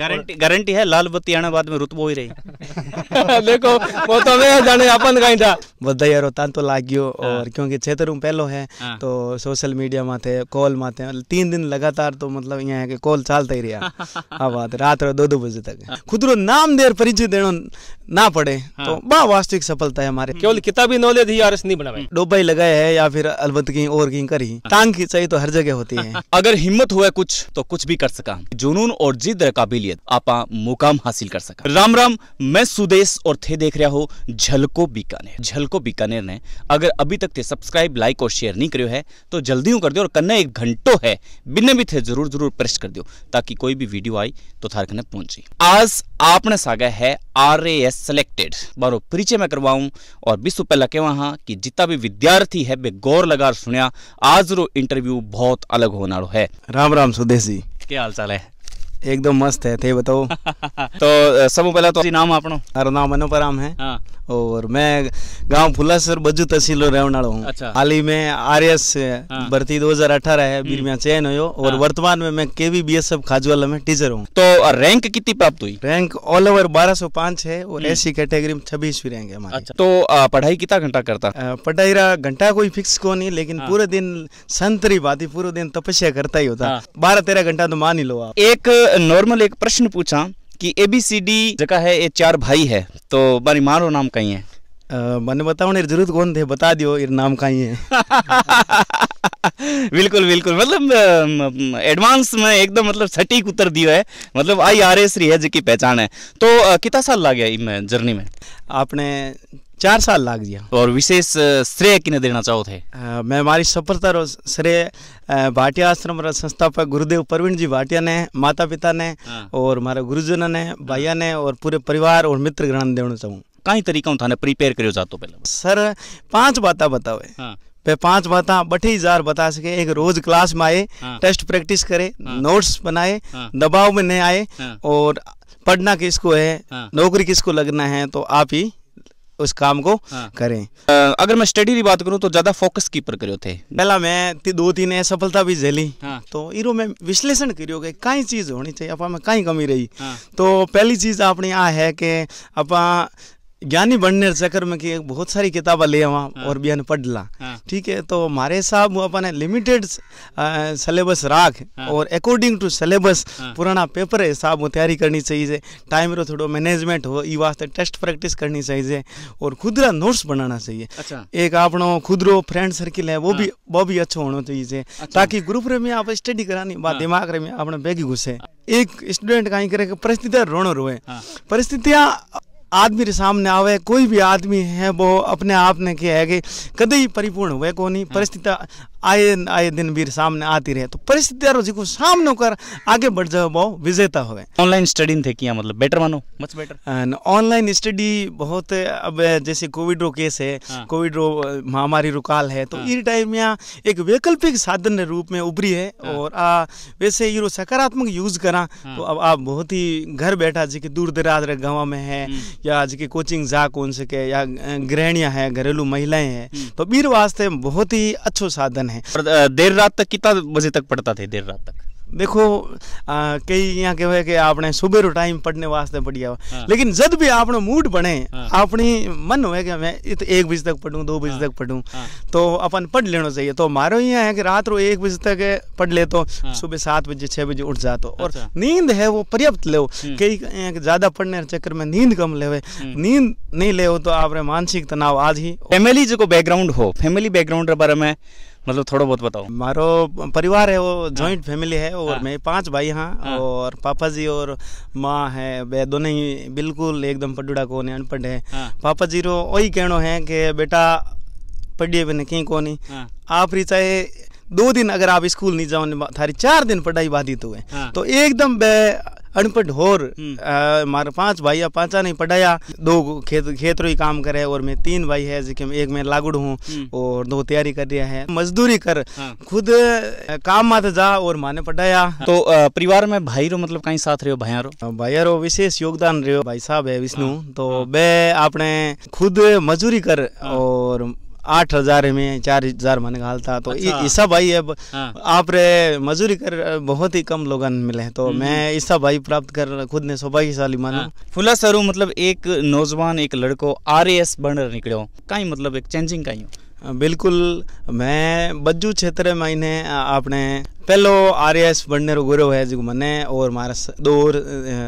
Guarantee guarantee है लाल बत्ती आने बाद में रुतबो ही रही देखो वो तो मैं जाने अपन कहीं था बदा यार तान तो लागियो हाँ। और क्योंकि क्षेत्र में पहलो है हाँ। तो सोशल मीडिया माते कॉल माते तीन दिन लगातार तो मतलब यहाँ है कि कॉल चालता ही रहा हाँ बात रात रो दो दो बजे तक हाँ। खुद रो नाम देर परिचय देना ना पड़े तो बा वास्तविक सफलता है हमारे केवल किताबी नॉलेज ही आरस नहीं बनावे डोबाई लगाए है या फिर अलबत कहीं और कहीं करी टांग की चाहिए तो हर जगह होती है अगर हिम्मत हुआ कुछ तो कुछ भी कर सका जुनून और जिद काबिल लिए आप मुकाम हासिल कर सका राम राम मैं सुदेश और थे देख रहा हो झलको बीकानेर झलको बीकानेर ने अगर अभी तक थे सब्सक्राइब लाइक और शेयर नहीं करो है तो जल्दी हूँ कर दो और कन्ना एक घंटो है बिना भी थे जरूर जरूर प्रेस कर दो ताकि कोई भी वीडियो आई तो थार कने पहुंचे आज आपने सागा है आर ए एस सेलेक्टेड बारो परिचय मैं करवाऊं और विश्व पहला के वहां कि जितना भी विद्यार्थी है बे गौर लगा सुनिया आज रो इंटरव्यू बहुत अलग होना रो है राम राम सुदेश जी क्या हाल चाल है एकदम એકદમ મસ્ત હે તે બતાવો તો સૌ પહેલા તો નામ આપણું મારું નામ है हाँ। और मैं गांव फुलासर बजू तहसील रहने वाला हूँ अच्छा। हाल ही में आर एस हाँ। भर्ती दो हजार अठारह है हम्म। बीर में चयन हो और हाँ। वर्तमान में मैं KV V B S F Khajwala में टीचर हूँ तो और रैंक कितनी प्राप्त हुई रैंक ऑल ओवर 1205 है और एस हम्म। कैटेगरी में छब्बीसवीं रैंक है हमारी अच्छा तो पढ़ाई कितना घंटा करता पढ़ाई घंटा कोई फिक्स को नहीं लेकिन हाँ। पूरे दिन संतरी बात ही पूरे दिन तपस्या करता ही होता हाँ। बारह तेरह घंटा तो मान ही लो आप एक नॉर्मल एक प्रश्न पूछा कि एबीसीडी जगह है ये चार भाई है तो मारी मारो नाम कहीं है मैंने बताओ ना जरूरत कौन थे बता दियो इर नाम का ही है बिल्कुल बिल्कुल मतलब एडवांस में एकदम मतलब सटीक उत्तर दियो है मतलब आई आर एस रिहज है जिसकी पहचान है तो कितना साल लग गया इनमें जर्नी में आपने चार साल लाग गया और विशेष श्रेय किने देना चाहो थे आ, मैं हमारी सफलता और श्रेय भाटिया आश्रम संस्थापक गुरुदेव प्रवीण जी भाटिया ने माता पिता ने हाँ। और हमारे गुरुजनों ने भैया ने और पूरे परिवार और मित्र ग्रहण देना चाहूँ कई तरीका કાંઈ प्रिपेयर करो जा तो पहले सर पांच વાતા बताओ हाँ। पे पांच बात बठे हजार बता सके एक रोज क्लास में आए हाँ। टेस्ट प्रैक्टिस करे हाँ। नोट्स बनाए हाँ। दबाव में नहीं आए हाँ। और पढ़ना किसको है हाँ। नौकरी किसको लगना है तो आप ही उस काम को हाँ। करें आ, अगर मैं स्टडी की बात करूं तो ज्यादा फोकस की पर करो थे पहला मैं ती दो तीन सफलता भी झेली हाँ। तो इरो में विश्लेषण करियो कि कई चीज होनी चाहिए अपा में कई कमी रही हाँ। तो पहली चीज अपनी आ है कि अपा ज्ञानी बनने चक्कर में कि बहुत सारी किताबें ले वहाँ हाँ। और बिहान पढ़ ला हाँ। ठीक है तो हमारे साहब अपने लिमिटेड सिलेबस राख हाँ। और अकॉर्डिंग टू सिलेबस पुराना पेपर है साहब वो तैयारी करनी चाहिए टाइम रो थोड़ा मैनेजमेंट हो ई वास्ते टेस्ट प्रैक्टिस करनी चाहिए और खुद रा नोट्स बनाना चाहिए अच्छा। एक अपनो खुद रो फ्रेंड सर्किल है वो भी हाँ। वो भी अच्छा होना चाहिए अच्छा। ताकि ग्रुप रे में आप स्टडी करानी बात हाँ। दिमाग रे में अपने बैग घुसे एक स्टूडेंट कहीं करे परिस्थितियां रोण रोए परिस्थितियां आदमी के सामने आवे कोई भी आदमी है वो अपने आप ने क्या है कि कदई परिपूर्ण हुए को नहीं हाँ। परिस्थिति आए आए दिन वीर सामने आती रहे तो परिस्थितियाँ जी को सामने कर आगे बढ़ जाओ बहुत विजेता हो ऑनलाइन स्टडी थे किया मतलब बेटर मानो मच बेटर ऑनलाइन स्टडी बहुत अब जैसे कोविड रो केस है कोविड हाँ। रो महामारी रो काल है तो हाँ। इन टाइम यहाँ एक वैकल्पिक साधन रूप में उभरी है हाँ। और आ, वैसे ये सकारात्मक यूज करा तो अब आप बहुत ही घर बैठा जी के दूर दराज गाँव में है हम्म। या जी की कोचिंग जा कौन सके या गृहणियाँ है घरेलू महिलाएं हैं हम्म। तो वीर वास्ते बहुत ही अच्छो साधन है हैं और देर रात तक कितना बजे तक पढ़ता थे देर रात तक देखो कई यहाँ के हुए कि आपने सुबह रो टाइम पढ़ने वास्ते बढ़िया हाँ। लेकिन जब भी आपने मूड बने हाँ। अपनी मन हुए कि मैं इत एक बजे तक पढ़ूँ दो बजे हाँ। तक पढ़ूँ हाँ। तो अपन पढ़ लेना चाहिए तो मारो यहाँ है कि रात रो एक बजे तक पढ़ ले तो हाँ। सुबह सात बजे छः बजे उठ जा तो और अच्छा। नींद है वो पर्याप्त ले हम्म। कई ज़्यादा पढ़ने के चक्कर में नींद कम ले हम्म। नींद नहीं ले तो आप मानसिक तनाव आज ही फैमिली जो बैकग्राउंड हो फैमिली बैकग्राउंड के बारे में मतलब थोड़ा बहुत बताओ मारो परिवार है वो जॉइंट फैमिली हाँ। है और हाँ। मैं पांच भाई हाँ और पापा जी और माँ है वे दोनों ही बिल्कुल एकदम पडुड़ा कौन है अनपढ़ है हाँ। पापा जी रो वही कहना है कि बेटा पढ़िए बने कहीं कोनी आप ही चाहे दो दिन अगर आप स्कूल नहीं जाओ थारी चार दिन पढ़ाई बाधित हुए तो एकदम अनपढ़ होर हमारे हम्म। पांच भाई या पांचा नहीं पढ़ाया दो खेत खेतरों ही काम करे और मैं तीन भाई है जिसके एक मैं लागुड़ हूँ हम्म। और दो तैयारी कर रहा है मजदूरी कर हाँ। खुद काम मत जा और माने पढ़ाया हाँ। तो परिवार में भाई रो मतलब कहीं साथ रहो भाई रो भाई रो विशेष योगदान रहो भाई साहब है विष्णु हाँ। तो वे हाँ। आपने खुद मजदूरी कर हाँ। और आठ हजार में चार हजार मन घालता तो अच्छा। ईसा भाई अब हाँ। आप रे मजूरी कर बहुत ही कम लोग मिले तो हम्म। मैं ईसा भाई प्राप्त कर खुद ने सौभाग्यशाली माना हाँ। फुला सरू मतलब एक नौजवान एक लड़को आर एस बन निकलो कहीं मतलब एक चेंजिंग कहीं बिल्कुल मैं बज्जू क्षेत्र में इन्हें आपने पहलो आर एस रो गुरो है जो मने और मारा दो और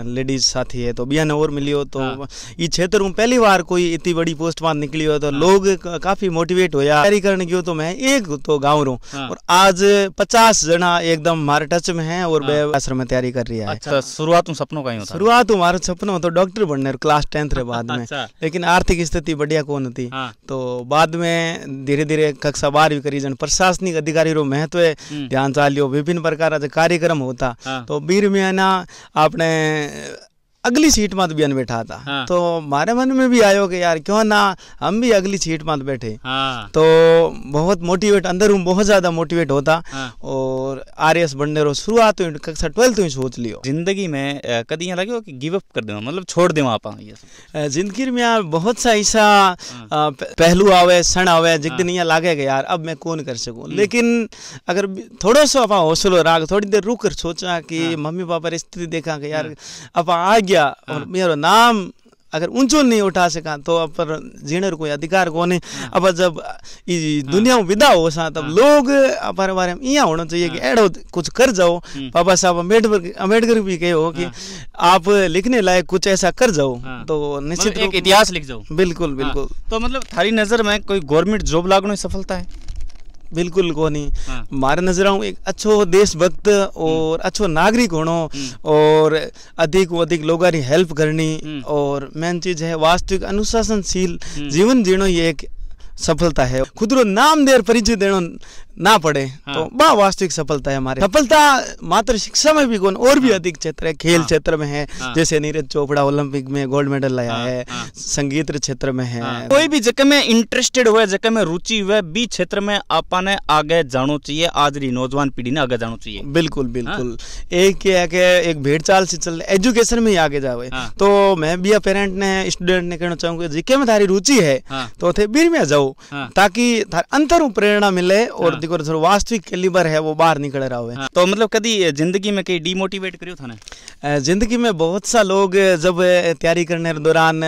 लेडीज साथी है तो बिया ने और मिली हो तो ये हाँ। क्षेत्र में पहली बार कोई इतनी बड़ी पोस्ट बात निकली हो तो हाँ। लोग काफी मोटिवेट होया तैयारी करने गयो तो मैं एक तो गाँव रू हाँ। और आज पचास जना एकदम हमारे टच में है और वे आश्रम में तैयारी कर रही है अच्छा, तो शुरुआत सपनों का शुरुआत हमारा सपनों तो डॉक्टर बनने क्लास टेंथ रहे बाद में अच्छा। लेकिन आर्थिक स्थिति बढ़िया कौन थी तो बाद में धीरे धीरे कक्षा बार भी करी जन प्रशासनिक अधिकारी रो महत्व हम्म। ध्यान चालियो વિભિન્ન પ્રકારના કાર્યક્રમ હોતા તો બીર મહિના આપણે अगली सीट मत बियन बैठा था हाँ। तो हमारे मन में भी आयो कि यार क्यों ना हम भी अगली सीट मत बैठे हाँ। तो बहुत मोटिवेट अंदर हूँ बहुत ज्यादा मोटिवेट होता हाँ। और आर एस बनने रो शुरुआत कक्षा ट्वेल्थ ही सोच लियो जिंदगी में कदी लगे हो कि गिव अप कर दे मतलब छोड़ दे आप जिंदगी में यार बहुत सा ऐसा हाँ। पहलू आवे क्षण आवे जिस दिन यहाँ लागे कि यार अब मैं कौन कर सकू हम्म। लेकिन अगर थोड़ा सा आप हौसलो राग थोड़ी देर रुक कर सोचा कि हाँ। मम्मी पापा स्थिति देखा कि यार हाँ। अपना आज गया हाँ। और मेरो नाम अगर ऊंचो नहीं उठा सका तो अब पर जीने कोई अधिकार को हाँ। अब जब हाँ। दुनिया में विदा हो सा तब हाँ। लोग अपने बारे में यहाँ होना चाहिए कि एड़ो कुछ कर जाओ हम्म। बाबा साहब अम्बेडकर अम्बेडकर भी कहे हो कि आप लिखने लायक कुछ ऐसा कर जाओ तो निश्चित मतलब एक इतिहास लिख जाओ बिल्कुल बिल्कुल तो मतलब थारी नजर में कोई गवर्नमेंट जॉब लागू सफलता है बिल्कुल कोनी हाँ। मारे नजराऊ एक अच्छो देशभक्त और हम्म। अच्छो नागरिक होनो हम्म। और अधिक अधिक लोगों की हेल्प करनी और मेन चीज है वास्तविक अनुशासनशील हम्म। जीवन जीनो ये एक सफलता है खुद रो नाम देर परिचय देनो ना पड़े हाँ। तो बा वास्तविक सफलता है हमारे सफलता मात्र शिक्षा में भी कौन और भी हाँ। अधिक क्षेत्र है खेल हाँ। क्षेत्र में है हाँ। जैसे नीरज चोपड़ा ओलंपिक में गोल्ड मेडल लाया है संगीत क्षेत्र में है कोई भी जगह में इंटरेस्टेड हुआ जगह में रुचि हुए बी क्षेत्र में आपने आगे जानो चाहिए आज री नौजवान पीढ़ी ने आगे जानो चाहिए बिल्कुल बिल्कुल एक है कि एक भेड़ चाल से चल एजुकेशन में ही आगे जावे तो मैं भी पेरेंट ने स्टूडेंट ने कहना चाहूंगा जिके में थारी रुचि है तो थे बीर में जाओ ताकि अंतर प्रेरणा मिले और दिखो जो वास्तविक कैलिबर है वो बाहर निकल रहा हुआ है हाँ। तो मतलब कभी जिंदगी में कहीं डिमोटिवेट करियो था ना जिंदगी में बहुत सा लोग जब तैयारी करने के दौरान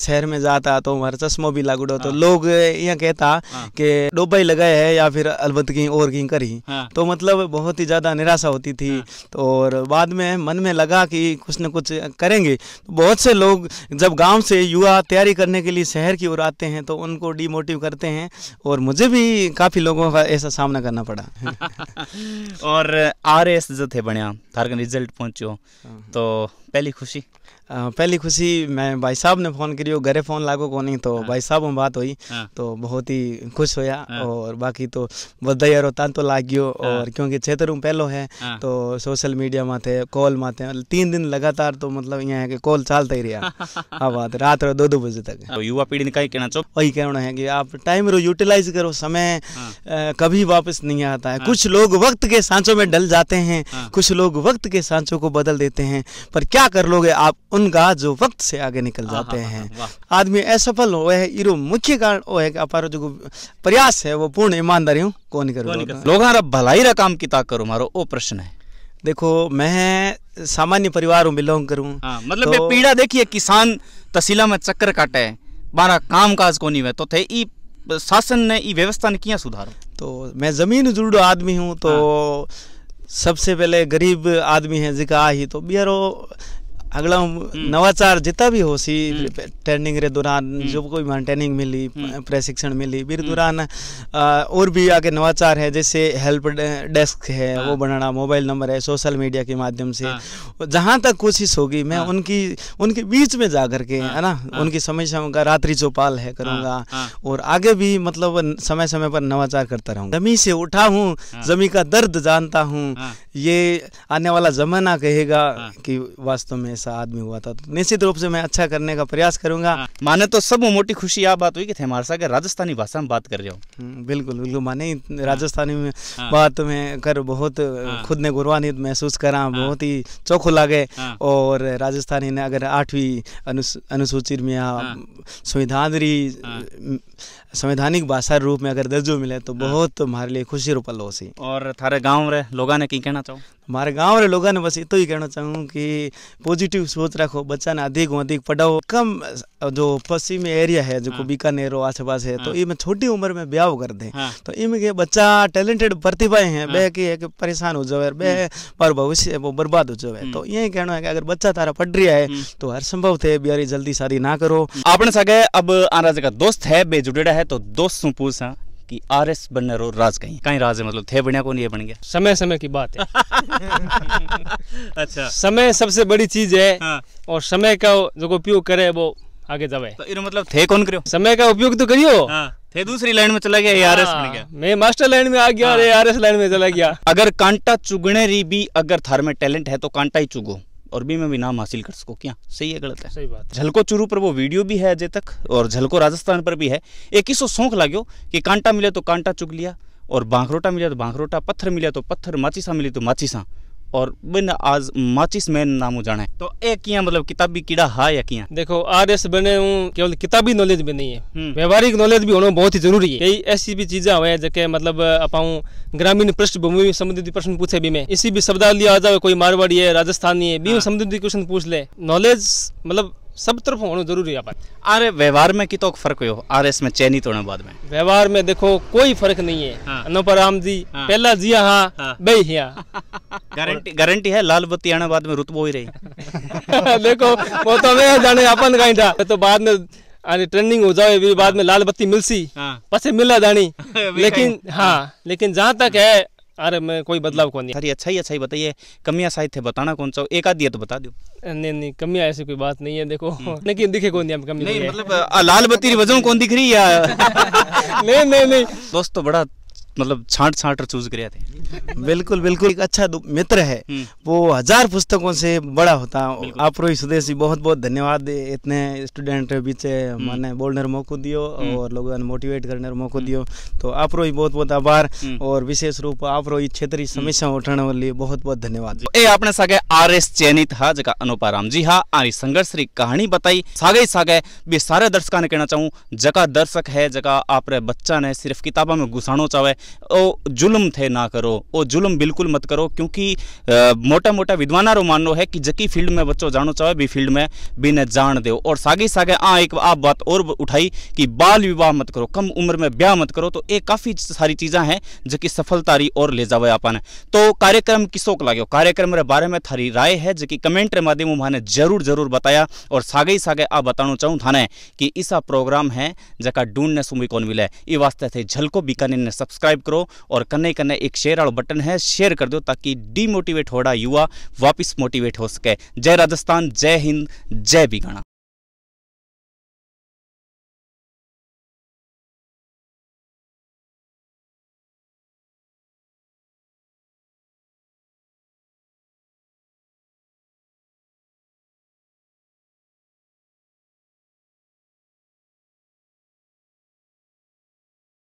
शहर में जाता तो हमारा चश्मो भी लागूडो तो हाँ। लोग यहाँ कहता हाँ। कि डोबाई लगाए है या फिर अलबत कहीं और कहीं करी तो मतलब बहुत ही ज़्यादा निराशा होती थी तो और बाद में मन में लगा कि कुछ न कुछ करेंगे तो बहुत से लोग जब गांव से युवा तैयारी करने के लिए शहर की ओर आते हैं तो उनको डिमोटिव करते हैं और मुझे भी काफ़ी लोगों का थोड़ा ऐसा सामना करना पड़ा और आर एस जो थे बढ़िया थार रिजल्ट पहुंचो तो पहली खुशी पहली खुशी मैं भाई साहब ने फ़ोन करियो घरे फ़ोन लागो को नहीं तो हाँ। भाई साहब में बात हुई हाँ। तो बहुत ही खुश होया हाँ। और बाकी तो बधाई और तान तो लाग गयो और क्योंकि क्षेत्र में पहलो है तो सोशल मीडिया में थे कॉल में थे तीन दिन लगातार तो मतलब यहाँ है कि कॉल चलता ही रहा हाँ बात रात रो दो दो बजे तक तो युवा पीढ़ी ने कहीं कहना चाहो वही कहना है कि आप टाइम रो यूटिलाइज करो समय कभी वापस नहीं आता है हाँ। कुछ लोग वक्त के सांचों में डल जाते हैं हाँ। कुछ लोग वक्त के सांचों को बदल देते हैं पर क्या कर लोगे आप उनका जो वक्त से आगे निकल हाँ, जाते हैं आदमी असफल हो है इरो मुख्य कारण वो है कि अपारो जो प्रयास है वो पूर्ण ईमानदारी कौन करो लोग भलाई रहा काम किता करो मारो वो प्रश्न है देखो मैं सामान्य परिवार हूँ बिलोंग करूँ मतलब तो, पीड़ा देखिए किसान तसीला में चक्कर काटे बारा काम काज को नहीं हुआ तो थे शासन ने ई व्यवस्था ने किया सुधार तो मैं ज़मीन जुड़ो आदमी हूँ तो हाँ। सबसे पहले गरीब आदमी है जिका ही तो बिहारो अगला हम्म। नवाचार जितना भी हो सी ट्रेनिंग हम्म। रे दौरान हम्म। जो कोई ट्रेनिंग मिली प्रशिक्षण मिली फिर दौरान और भी आगे नवाचार है जैसे हेल्प डेस्क है हाँ। वो बनाना मोबाइल नंबर है सोशल मीडिया के माध्यम से हाँ। जहाँ तक कोशिश होगी मैं हाँ। उनकी उनके बीच में जा करके है ना उनकी समय का रात्रि चौपाल है करूँगा और आगे भी मतलब समय समय पर नवाचार करता रहूँ जमी से उठा हूँ जमी का दर्द जानता हूँ ये आने वाला जमाना कहेगा कि वास्तव में ऐसा आदमी हुआ था तो निश्चित रूप से मैं अच्छा करने का प्रयास करूंगा हाँ, माने तो सब मोटी खुशी आप बात हुई कि थे हमारे साथ राजस्थानी भाषा में बात कर रहे हो हम्म, बिल्कुल बिल्कुल माने हाँ। राजस्थानी में हाँ। बात में कर बहुत खुद ने गौरवान्वित महसूस करा बहुत ही चौखो लागे और राजस्थानी ने अगर आठवीं अनुसूचित में संविधान री संवैधानिक भाषा रूप में अगर दर्जो मिले तो हाँ। बहुत हमारे लिए खुशी रूप लो हो सी और थारे गांव रे लोगा ने की कहना चाहो हमारे गांव रे लोगा ने बस इतो ही कहना चाहूँ कि पॉजिटिव सोच रखो बच्चा ने अधिक अधिक पढ़ाओ कम जो पश्चिम एरिया है जो हाँ। बीकानेर आसे पास है तो हाँ। इमे छोटी उम्र में ब्याह कर दे हाँ। तो इम के बच्चा टैलेंटेड प्रतिभा है बे की है कि परेशान हो जाए बे हम्म। पर भविष्य वो बर्बाद हो जाए हम्म। तो यही कहना है कि अगर बच्चा तारा पढ़ रहा है हम्म। तो हर संभव थे बिहारी जल्दी शादी ना करो आपने सगे अब आरा जगह दोस्त है बे जुड़ेड़ा है तो दोस्त सु पूछा कि आर एस बनने रो राज कहीं कहीं राज है मतलब थे बढ़िया कौन ये बन गया समय समय की बात है अच्छा समय सबसे बड़ी चीज है हाँ। और समय का जो उपयोग करे वो आगे जावे तो इरो मतलब थे कौन करियो समय का उपयोग तो करियो हां थे दूसरी लाइन में चला गया एआरएस बन हाँ, गया मैं मास्टर लाइन में आ गया और एआरएस हाँ। लाइन में चला गया अगर कांटा चुगने री भी अगर थार में टैलेंट है तो कांटा ही चुगो और भी मैं भी नाम हासिल कर सको क्या सही है गलत है सही बात झलको चुरू पर वो वीडियो भी है अजय तक और झलको राजस्थान पर भी है एक ही सो शौक लागो कि कांटा मिले तो कांटा चुग लिया और बांखरोटा मिले तो बांखरोटा पत्थर मिले तो पत्थर माचीसा मिले तो माचीसा और बिन आज माचिस मैन नाम जाने तो एक किया मतलब किताबी कीड़ा हा या किया देखो आर एस बने केवल किताबी नॉलेज भी नहीं है हम्म। व्यवहारिक नॉलेज भी होना बहुत ही जरूरी है यही ऐसी भी चीजें हुए जैसे मतलब अपाऊ ग्रामीण पृष्ठभूमि संबंधित प्रश्न पूछे भी मैं इसी भी शब्दावली आ जाए कोई मारवाड़ी है राजस्थानी है भी हाँ। संबंधित क्वेश्चन पूछ ले नॉलेज मतलब सब तरफ होना जरूरी है अरे व्यवहार में कितो फर्क हो आर एस में चयनित होने बाद में व्यवहार में देखो कोई फर्क नहीं है हाँ। नो पर राम जी हाँ। पहला जिया हाँ, हाँ। बई गारंटी गारंटी है लाल बत्ती आने बाद में रुतबो ही रही देखो वो तो मैं जाने अपन कहीं था तो बाद में अरे ट्रेंडिंग हो जाए भी बाद में हाँ। लाल बत्ती मिलसी हाँ। पसे मिला जानी लेकिन हाँ लेकिन जहाँ तक है अरे मैं कोई बदलाव कौन नहीं अरे अच्छा ही अच्छा ही बताइए कमियाँ शायद थे बताना कौन सा एक आधी है तो बता दो नहीं नहीं कमियाँ ऐसी कोई बात नहीं है देखो हम्म। लेकिन दिखे कौन नहीं कमी नहीं मतलब लाल बत्ती वजह कौन दिख रही है नहीं नहीं नहीं दोस्तों तो बड़ा मतलब छांट छांट चूज कर बिल्कुल बिल्कुल एक अच्छा मित्र है हम्म। वो हजार पुस्तकों से बड़ा होता आप रोहित जी बहुत बहुत धन्यवाद इतने स्टूडेंट बीच मैंने हम्म। बोलने मौको दियो हम्म। और लोगों ने मोटिवेट करने मौको दियो तो आप रोहित बहुत बहुत आभार और विशेष रूप आप रोहित क्षेत्रीय समस्या उठाने वाले बहुत बहुत धन्यवाद ए अपने सागे आर एस चयनित हा जका अनुपा राम जी हा आरी संघर्ष री कहानी बताई सागे सागे बे सारे दर्शकों ने कहना चाहूँ जका दर्शक है जका आप बच्चा ने सिर्फ किताबों में घुसानो चाहे ओ जुल्म थे ना करो ओ जुल्म बिल्कुल मत करो क्योंकि मोटा मोटा विद्वाना रो मानो है कि जकी फील्ड में बच्चों जानो चाहे भी फील्ड में भी ने जान दो और सागे सागे आ एक आप बात और उठाई कि बाल विवाह मत करो कम उम्र में ब्याह मत करो तो ये काफ़ी सारी चीज़ें हैं जबकि सफलता रही और ले जावे आपने तो कार्यक्रम किसोक लागो कार्यक्रम के बारे में थारी राय है जबकि कमेंट के माध्यम माने जरूर जरूर बताया और सागे सागे आप बताना चाहूँ थाने कि ऐसा प्रोग्राम है जका ढूंढने सुमी कौन मिले ये वास्ते थे झलको बीकानेर ने सब्सक्राइब सब्सक्राइब करो और कन्ने कन्ने एक शेयर वाला बटन है शेयर कर दो ताकि डीमोटिवेट हो रहा युवा वापस मोटिवेट हो सके जय राजस्थान जय हिंद जय बिगाना